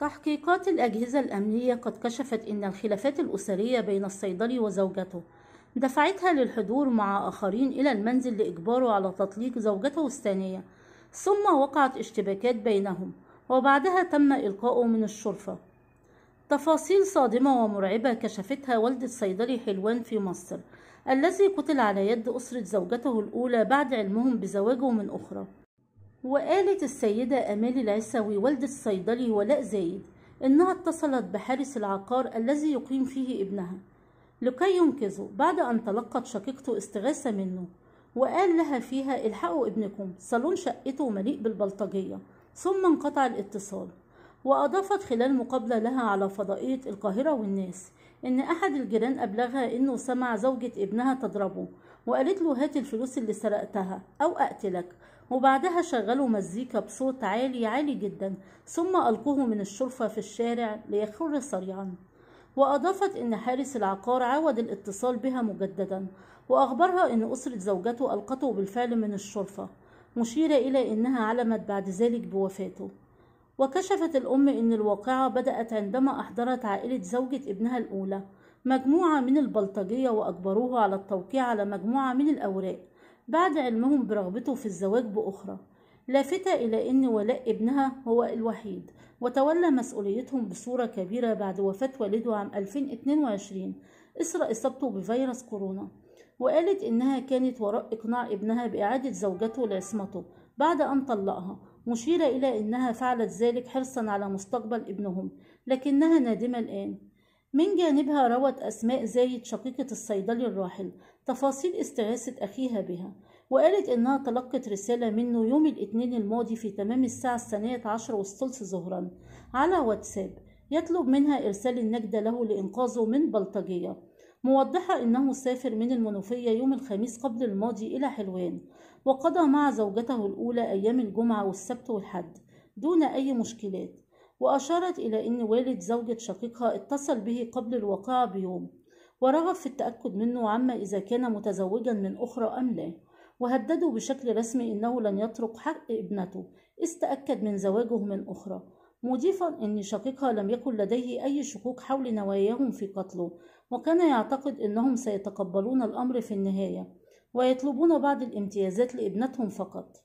تحقيقات الأجهزة الأمنية قد كشفت أن الخلافات الأسرية بين الصيدلي وزوجته دفعتها للحضور مع آخرين إلى المنزل لإجباره على تطليق زوجته الثانية ثم وقعت اشتباكات بينهم وبعدها تم إلقاؤه من الشرفة تفاصيل صادمة ومرعبة كشفتها والدة صيدلي حلوان في مصر الذي قتل على يد أسرة زوجته الأولى بعد علمهم بزواجه من أخرى وقالت السيدة أمال العسوي والدة الصيدلي ولاء زايد إنها اتصلت بحارس العقار الذي يقيم فيه ابنها لكي ينقذه بعد أن تلقت شقيقته استغاثة منه وقال لها فيها الحقوا ابنكم صالون شقته مليء بالبلطجية ثم انقطع الاتصال وأضافت خلال مقابلة لها على فضائية القاهرة والناس إن أحد الجيران أبلغها إنه سمع زوجة ابنها تضربه وقالت له هات الفلوس اللي سرقتها أو أقتلك وبعدها شغلوا مزيكا بصوت عالي عالي جدا ثم ألقوه من الشرفة في الشارع ليخر سريعا وأضافت إن حارس العقار عاود الاتصال بها مجددا وأخبرها إن أسرة زوجته ألقته بالفعل من الشرفة مشيرة إلى إنها علمت بعد ذلك بوفاته وكشفت الأم إن الواقعة بدأت عندما أحضرت عائلة زوجة ابنها الأولى مجموعة من البلطجية وأجبروه على التوقيع على مجموعة من الأوراق بعد علمهم برغبته في الزواج بأخرى لافتة إلى أن ولاء ابنها هو الوحيد وتولى مسؤوليتهم بصورة كبيرة بعد وفاة والده عام 2022 إثر إصابته بفيروس كورونا وقالت إنها كانت وراء إقناع ابنها بإعادة زوجته لعصمته بعد أن طلقها مشيرة إلى أنها فعلت ذلك حرصا على مستقبل ابنهم لكنها نادمة الآن من جانبها روت أسماء زايد شقيقة الصيدلي الراحل تفاصيل استغاثة أخيها بها وقالت إنها تلقت رسالة منه يوم الاثنين الماضي في تمام الساعة الثانية عشر والثلث ظهرا على واتساب يطلب منها إرسال النجدة له لإنقاذه من بلطجية موضحة إنه سافر من المنوفية يوم الخميس قبل الماضي إلى حلوان وقضى مع زوجته الأولى أيام الجمعة والسبت والحد دون أي مشكلات وأشارت إلى أن والد زوجة شقيقها اتصل به قبل الواقعة بيوم ورغب في التأكد منه عما إذا كان متزوجا من أخرى أم لا وهدده بشكل رسمي أنه لن يترك حق ابنته إذ تأكد من زواجه من أخرى مضيفا أن شقيقها لم يكن لديه أي شكوك حول نواياهم في قتله وكان يعتقد أنهم سيتقبلون الأمر في النهاية ويطلبون بعض الامتيازات لابنتهم فقط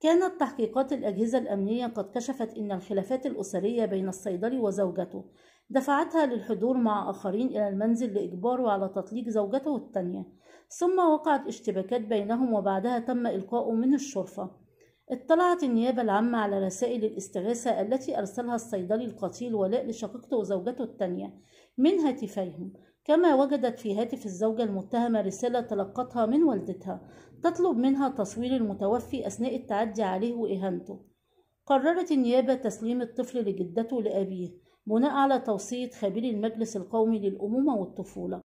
كانت تحقيقات الأجهزة الأمنية قد كشفت أن الخلافات الأسرية بين الصيدلي وزوجته دفعتها للحضور مع آخرين إلى المنزل لإجباره على تطليق زوجته الثانية ثم وقعت اشتباكات بينهم وبعدها تم إلقاؤه من الشرفة اطلعت النيابة العامة على رسائل الاستغاثة التي أرسلها الصيدلي القتيل ولاء لشقيقته وزوجته الثانية من هاتفيهم كما وجدت في هاتف الزوجة المتهمة رسالة تلقتها من والدتها تطلب منها تصوير المتوفي أثناء التعدي عليه وإهانته قررت النيابة تسليم الطفل لجدته لأبيه بناء على توصية خبير المجلس القومي للأمومة والطفولة